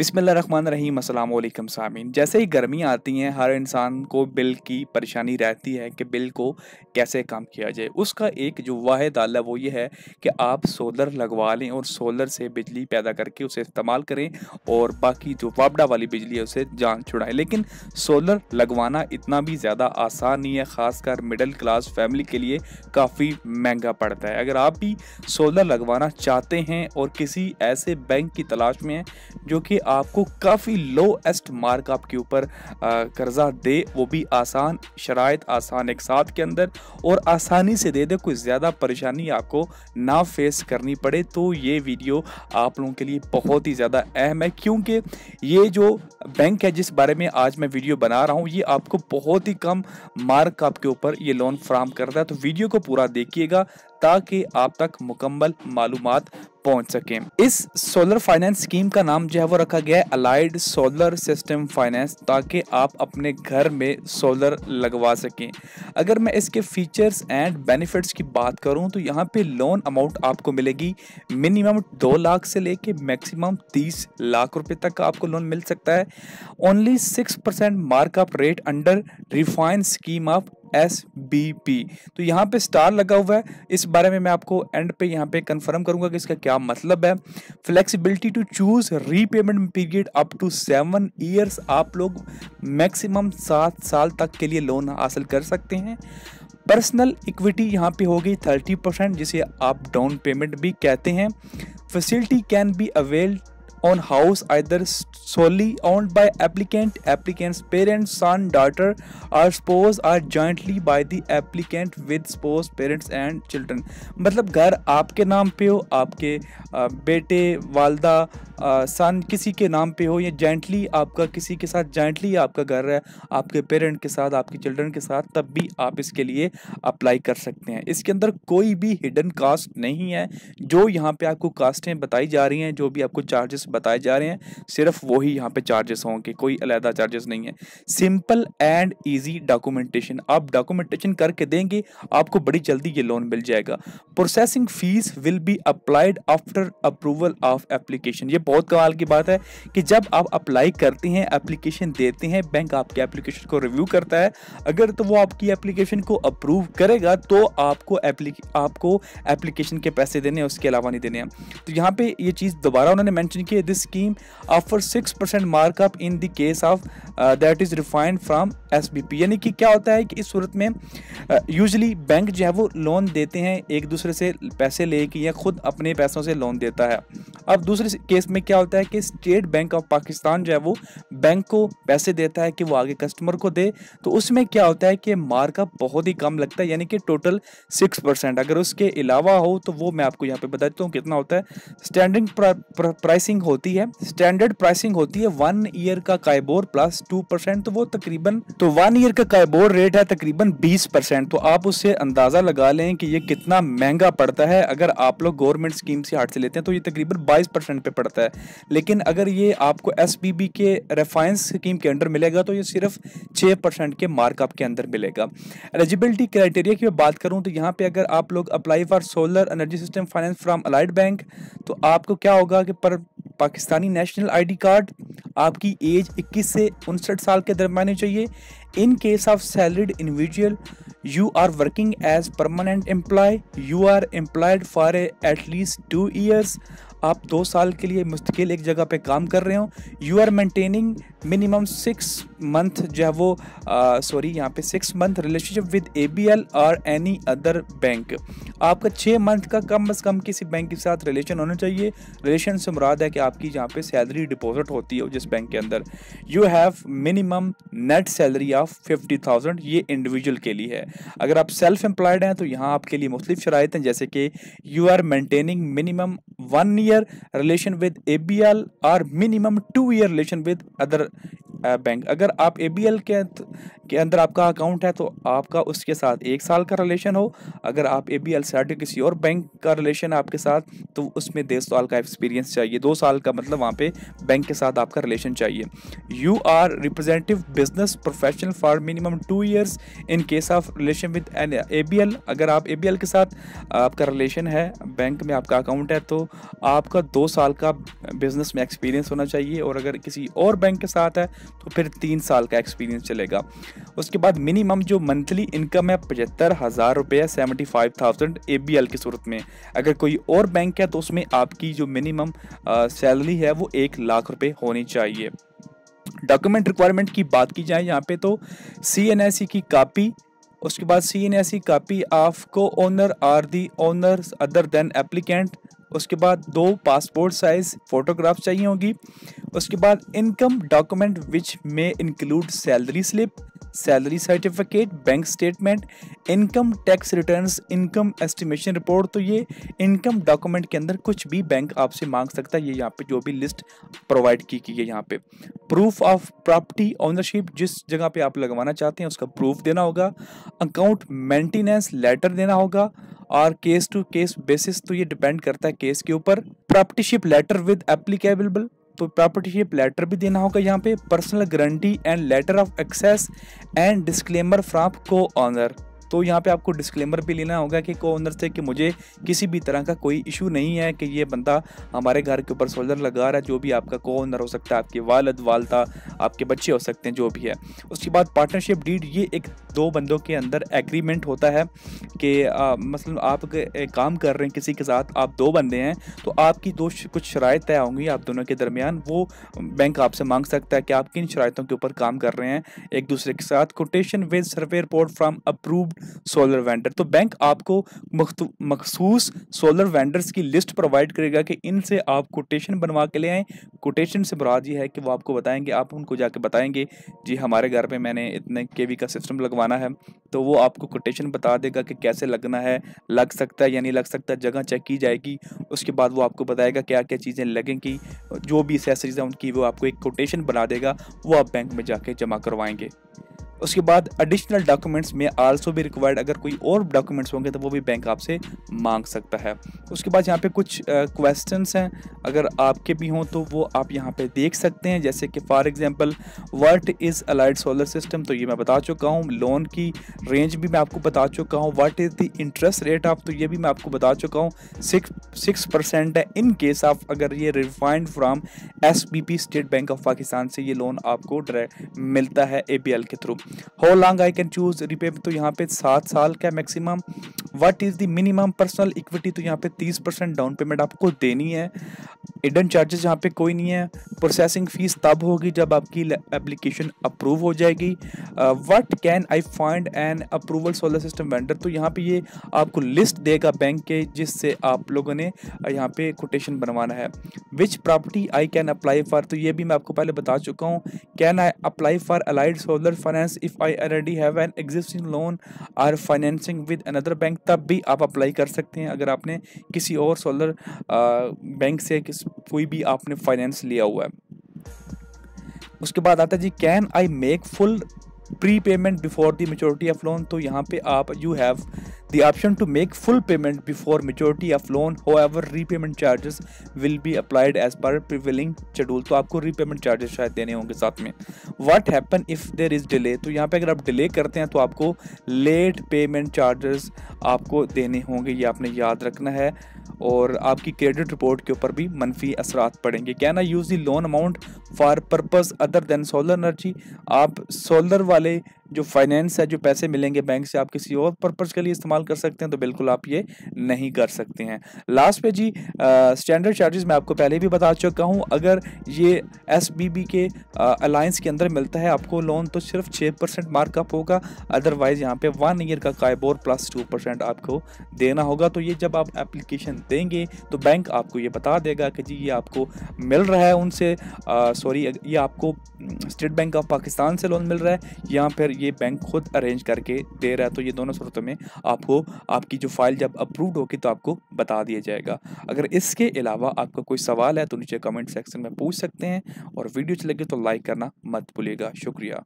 बिसमिल्ल रहीम जैसे ही गर्मी आती है हर इंसान को बिल की परेशानी रहती है कि बिल को कैसे कम किया जाए उसका एक जो वाद है वो ये है कि आप सोलर लगवा लें और सोलर से बिजली पैदा करके उसे इस्तेमाल करें और बाकी जो वापडा वाली बिजली है उसे जान छुड़ाएं लेकिन सोलर लगवाना इतना भी ज़्यादा आसान नहीं है ख़ासकर मिडल क्लास फैमिली के लिए काफ़ी महंगा पड़ता है अगर आप भी सोलर लगवाना चाहते हैं और किसी ऐसे बैंक की तलाश में हैं जो कि आपको काफ़ी लो मार्क आपके ऊपर कर्जा दे वो भी आसान शराय आसान एक साथ के अंदर और आसानी से दे दे कोई ज़्यादा परेशानी आपको ना फेस करनी पड़े तो ये वीडियो आप लोगों के लिए बहुत ही ज़्यादा अहम है क्योंकि ये जो बैंक है जिस बारे में आज मैं वीडियो बना रहा हूँ ये आपको बहुत ही कम मार्क आपके ऊपर ये लोन फ्राहम करता है तो वीडियो को पूरा देखिएगा ताकि आप तक मुकम्मल मालूम पहुंच सके इस सोलर फाइनेंस स्कीम का नाम जो है वो रखा गया है अलाइड सोलर सिस्टम फाइनेंस ताकि आप अपने घर में सोलर लगवा सकें अगर मैं इसके फीचर्स एंड बेनिफिट्स की बात करूं तो यहाँ पे लोन अमाउंट आपको मिलेगी मिनिमम दो लाख से लेके मैक्सिमम तीस लाख रुपए तक का आपको लोन मिल सकता है only six percent markup rate under refine scheme of S B P तो यहाँ पे स्टार लगा हुआ है इस बारे में मैं आपको एंड पे यहाँ पे कंफर्म करूँगा कि इसका क्या मतलब है flexibility to choose repayment period up to seven years आप लोग मैक्सिमम सात साल तक के लिए लोन हासिल कर सकते हैं पर्सनल इक्विटी यहाँ पे हो गई थर्टी परसेंट जिसे आप डाउन पेमेंट भी कहते हैं facility can be avail on house either solely owned by applicant applicant's parents son daughter or spouse or jointly by the applicant with spouse parents and children मतलब घर आपके नाम पे हो आपके बेटे वालदा सन किसी के नाम पे हो या जॉइंटली आपका किसी के साथ जॉइंटली आपका घर है आपके पेरेंट के साथ आपके चिल्ड्रन के साथ तब भी आप इसके लिए अप्लाई कर सकते हैं इसके अंदर कोई भी हिडन कास्ट नहीं है जो यहाँ पे आपको कास्टें बताई जा रही हैं जो भी आपको चार्जेस बताए जा रहे हैं सिर्फ वही यहाँ पे चार्जेस होंगे कोई अलहदा चार्जेस नहीं है सिंपल एंड ईजी डॉक्यूमेंटेशन आप डॉक्यूमेंटेशन करके देंगे आपको बड़ी जल्दी ये लोन मिल जाएगा processing fee will be applied after approval of application ये बहुत कमाल की बात है कि जब आप अप्लाई करते हैं एप्लीकेशन देते हैं बैंक आपके एप्लीकेशन को रिव्यू करता है अगर तो वो आपकी एप्लीकेशन को अप्रूव करेगा तो आपको आपको एप्लीकेशन के पैसे देने उसके अलावा नहीं देने हैं तो यहाँ पे ये चीज़ दोबारा उन्होंने मैंशन की this scheme offers 6% markup in the case of uh, that is refined from S यानी कि क्या होता है कि इस सूरत में यूजली बैंक जो है वो लोन देते हैं एक दूसरे से पैसे लेके या खुद अपने पैसों से लोन देता है अब दूसरे केस में क्या होता है कि स्टेट बैंक ऑफ पाकिस्तान जो है वो बैंक को पैसे देता है कि वो आगे कस्टमर को दे तो उसमें क्या होता है कि मार्कअप बहुत ही कम लगता है यानी कि टोटल सिक्स परसेंट अगर उसके अलावा हो तो वो मैं आपको यहाँ पे बता देता हूँ कितना होता है स्टैंडिंग प्राइसिंग होती है स्टैंडर्ड प्राइसिंग होती है वन ईयर का काइबोर प्लस टू परसेंट तो वो तकरीबन तो वन ईयर का कैबोर्ड रेट है तकरीबन 20 परसेंट तो आप उससे अंदाज़ा लगा लें कि ये कितना महंगा पड़ता है अगर आप लोग गवर्नमेंट स्कीम से हाथ से लेते हैं तो ये तकरीबन 22 परसेंट पर पड़ता है लेकिन अगर ये आपको एस के रेफाइंस स्कीम के अंडर मिलेगा तो ये सिर्फ छः परसेंट के मार्कअप के अंदर मिलेगा एलिजिबिलिटी क्राइटेरिया की बात करूँ तो यहाँ पर अगर आप लोग apply for solar energy system finance from allied bank तो आपको क्या होगा कि पर पाकिस्तानी नेशनल आईडी कार्ड आपकी एज 21 से उनसठ साल के दरमियान चाहिए In case of salaried individual, you are working as permanent employee, you are employed for a, at least years years. आप दो साल के लिए मुस्तकिल एक जगह पे काम कर रहे हो you are maintaining minimum six month जो है वो सॉरी यहाँ पे six month relationship with A B L और एनी अदर बैंक आपका छः मंथ का कम अज़ कम किसी बैंक के साथ रिलेशन होना चाहिए रिलेशन से मुराद है कि आपकी यहाँ पे सैलरी डिपॉजिट होती है जिस बैंक के अंदर you have minimum net salary of fifty thousand ये इंडिविजुअल के लिए है अगर आप सेल्फ एम्प्लॉयड हैं तो यहाँ आपके लिए मुख्तलिफ शराय हैं जैसे कि you are maintaining minimum one year relation with A B L और minimum two year relation with other bank अगर आप ए बी के के अंदर आपका अकाउंट है तो आपका उसके साथ एक साल का रिलेशन हो अगर आप ए से हटे किसी और बैंक का रिलेशन है आपके साथ तो उसमें दो साल का एक्सपीरियंस चाहिए दो साल का मतलब वहाँ पे बैंक के साथ आपका रिलेशन चाहिए you are representative business professional for minimum two years in case of relation with an A B L अगर आप ए बी एल के साथ आपका रिलेशन है बैंक में आपका अकाउंट है तो आपका दो साल का बिजनेस में एक्सपीरियंस होना चाहिए और अगर किसी और बैंक के साथ है तो फिर तीन साल का एक्सपीरियंस चलेगा उसके बाद मिनिमम जो मंथली इनकम है पचहत्तर हज़ार रुपये seventy five thousand A B L की सूरत में अगर कोई और बैंक है तो उसमें आपकी जो मिनिमम सैलरी है वो एक लाख रुपये होनी चाहिए डॉक्यूमेंट रिक्वायरमेंट की बात की जाए यहाँ पे तो सी एन एस सी की कापी उसके बाद C N S C copy of co owner or the owner other than applicant उसके बाद दो पासपोर्ट साइज फोटोग्राफ चाहिए होगी उसके बाद इनकम डॉक्यूमेंट विच में include salary slip salary certificate bank statement income tax returns income estimation report तो ये इनकम डॉक्यूमेंट के अंदर कुछ भी बैंक आपसे मांग सकता है ये यहाँ पे जो भी लिस्ट प्रोवाइड की गई है यहाँ पे प्रूफ ऑफ प्रॉपर्टी ओनरशिप जिस जगह पे आप लगवाना चाहते हैं उसका प्रूफ देना होगा अकाउंट मेंटेनेंस लेटर देना होगा और केस टू केस बेसिस तो ये डिपेंड करता है केस के ऊपर प्रॉपर्टीशिप लेटर विद एप्लीकेबल तो प्रॉपर्टीशिप लेटर भी देना होगा यहाँ पे personal guarantee and letter of access and disclaimer from co owner तो यहाँ पे आपको डिस्क्लेमर भी लेना होगा कि को ऑनर से कि मुझे किसी भी तरह का कोई इशू नहीं है कि ये बंदा हमारे घर के ऊपर सोल्जर लगा रहा है जो भी आपका को ऑनर हो सकता है आपके वालद वालता आपके बच्चे हो सकते हैं जो भी है उसके बाद पार्टनरशिप डीड ये एक दो बंदों के अंदर एग्रीमेंट होता है कि मतलब आप काम कर रहे हैं किसी के साथ आप दो बंदे हैं तो आपकी दो कुछ शराय तय होंगी आप दोनों के दरमियान वो बैंक आपसे मांग सकता है कि आप किन शरातों के ऊपर काम कर रहे हैं एक दूसरे के साथ quotation with survey report from approved solar vendor तो बैंक आपको मखसूस सोलर वेंडर्स की लिस्ट प्रोवाइड करेगा कि इनसे आप कोटेशन बनवा के ले आएँ कोटेशन से बुरा यह है कि वो आपको बताएंगे आप उनको को जाके बताएंगे जी हमारे घर पे मैंने इतने के का सिस्टम लगवाना है तो वो आपको कोटेशन बता देगा कि कैसे लगना है लग सकता है या नहीं लग सकता जगह चेक की जाएगी उसके बाद वो आपको बताएगा क्या क्या चीज़ें लगेंगी जो भी एसेसरीज हैं उनकी वो आपको एक कोटेशन बना देगा वो आप बैंक में जाके जमा करवाएंगे उसके बाद एडिशनल डॉक्यूमेंट्स में आल्सो भी रिक्वायर्ड अगर कोई और डॉक्यूमेंट्स होंगे तो वो भी बैंक आपसे मांग सकता है उसके बाद यहाँ पे कुछ क्वेश्चन uh, हैं अगर आपके भी हों तो वो आप यहाँ पे देख सकते हैं जैसे कि for example what is allied solar system तो ये मैं बता चुका हूँ लोन की रेंज भी मैं आपको बता चुका हूँ what is the interest rate of तो ये भी मैं आपको बता चुका हूँ सिक्स सिक्स परसेंट है इन केस ऑफ अगर ये refined from S state bank of Pakistan से ये लोन आपको मिलता है ए के through how long I can choose repayment तो यहाँ पे सात साल का maximum what is the minimum personal equity तो यहाँ पे 30 परसेंट डाउन पेमेंट आपको देनी है इडन चार्जेस यहाँ पे कोई नहीं है प्रोसेसिंग फीस तब होगी जब आपकी एप्लीकेशन अप्रूव हो जाएगी what can I find an approval solar system vendor तो यहाँ पे ये आपको लिस्ट देगा बैंक के जिससे आप लोगों ने uh, यहाँ पे कोटेशन बनवाना है which property I can apply for तो ये भी मैं आपको पहले बता चुका हूँ can I apply for allied solar finance if I already have an existing loan or financing with another bank तब भी आप अप्लाई कर सकते हैं अगर आपने किसी और सोलर बैंक से कोई भी आपने फाइनेंस लिया हुआ है उसके बाद आता है जी can I make full prepayment before the maturity of loan तो यहाँ पे आप you have The option to make full payment before maturity of loan, however, repayment charges will be applied as per prevailing schedule. तो आपको repayment charges शायद देने होंगे साथ में What happen if there is delay? तो यहाँ पे अगर आप delay करते हैं तो आपको late payment charges आपको देने होंगे ये आपने याद रखना है और आपकी क्रेडिट रिपोर्ट के ऊपर भी मनफी असरात पड़ेंगे can I use the loan amount for purpose other than solar energy आप सोलर वाले जो फाइनेंस है जो पैसे मिलेंगे बैंक से आप किसी और पर्पज़ के लिए इस्तेमाल कर सकते हैं तो बिल्कुल आप ये नहीं कर सकते हैं लास्ट पे जी स्टैंडर्ड चार्जेस मैं आपको पहले भी बता चुका हूँ अगर ये एस के अलायंस के अंदर मिलता है आपको लोन तो सिर्फ छः परसेंट मार्कअप होगा अदरवाइज़ यहाँ पे वन ईयर का कायबोर प्लस टू परसेंट आपको देना होगा तो ये जब आप एप्लीकेशन देंगे तो बैंक आपको ये बता देगा कि जी ये आपको मिल रहा है उनसे सॉरी ये आपको स्टेट बैंक ऑफ पाकिस्तान से लोन मिल रहा है या फिर ये बैंक खुद अरेंज करके दे रहा है तो ये दोनों सूरतों में आपको आपकी जो फाइल जब अप्रूव्ड होगी तो आपको बता दिया जाएगा अगर इसके अलावा आपका कोई सवाल है तो नीचे कमेंट सेक्शन में पूछ सकते हैं और वीडियो अच्छी लगे तो लाइक करना मत भूलिएगा शुक्रिया